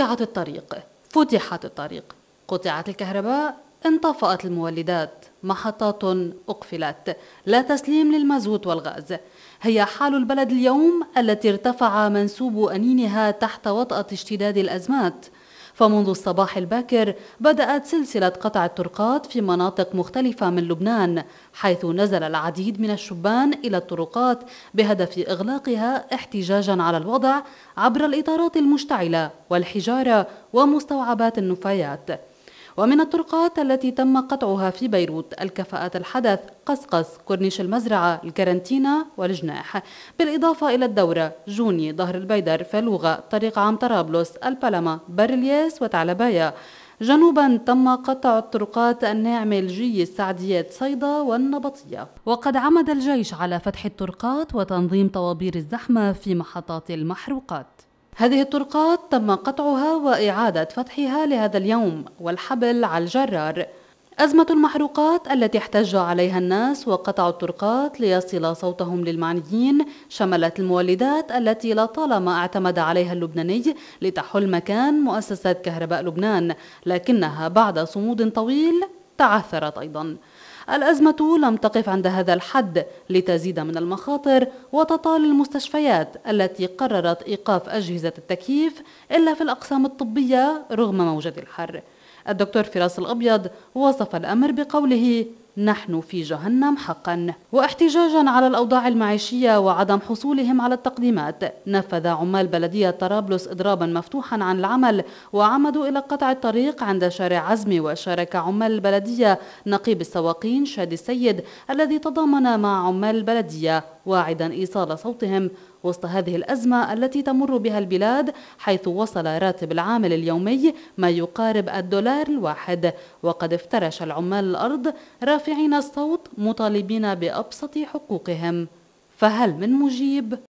قطعت الطريق فتحت الطريق قطعت الكهرباء انطفأت المولدات محطات أقفلت لا تسليم للمازوت والغاز هي حال البلد اليوم التي ارتفع منسوب أنينها تحت وطأة اشتداد الأزمات فمنذ الصباح الباكر بدأت سلسلة قطع الطرقات في مناطق مختلفة من لبنان حيث نزل العديد من الشبان إلى الطرقات بهدف إغلاقها احتجاجا على الوضع عبر الإطارات المشتعلة والحجارة ومستوعبات النفايات ومن الطرقات التي تم قطعها في بيروت الكفاءات الحدث قصقص كورنيش المزرعة الكارنتينا والجناح بالإضافة إلى الدورة جوني ظهر البيدر فلوغة طريق عام طرابلس البلمة برلياس وتعلبايا جنوبا تم قطع الطرقات الناعمة الجي السعديات صيدا والنبطية وقد عمد الجيش على فتح الطرقات وتنظيم طوابير الزحمة في محطات المحروقات هذه الطرقات تم قطعها وإعادة فتحها لهذا اليوم والحبل على الجرار أزمة المحروقات التي احتج عليها الناس وقطعوا الطرقات ليصل صوتهم للمعنيين شملت المولدات التي لطالما اعتمد عليها اللبناني لتحل مكان مؤسسات كهرباء لبنان لكنها بعد صمود طويل تعثرت أيضاً الأزمة لم تقف عند هذا الحد لتزيد من المخاطر وتطال المستشفيات التي قررت إيقاف أجهزة التكييف إلا في الأقسام الطبية رغم موجة الحر الدكتور فراس الأبيض وصف الأمر بقوله نحن في جهنم حقا واحتجاجا على الأوضاع المعيشية وعدم حصولهم على التقديمات نفذ عمال بلدية طرابلس إضرابا مفتوحا عن العمل وعمدوا إلى قطع الطريق عند شارع عزمي وشارك عمال البلدية نقيب السواقين شادي السيد الذي تضامن مع عمال البلدية واعدا إيصال صوتهم وسط هذه الأزمة التي تمر بها البلاد حيث وصل راتب العامل اليومي ما يقارب الدولار الواحد وقد افترش العمال الأرض رافعين الصوت مطالبين بأبسط حقوقهم فهل من مجيب؟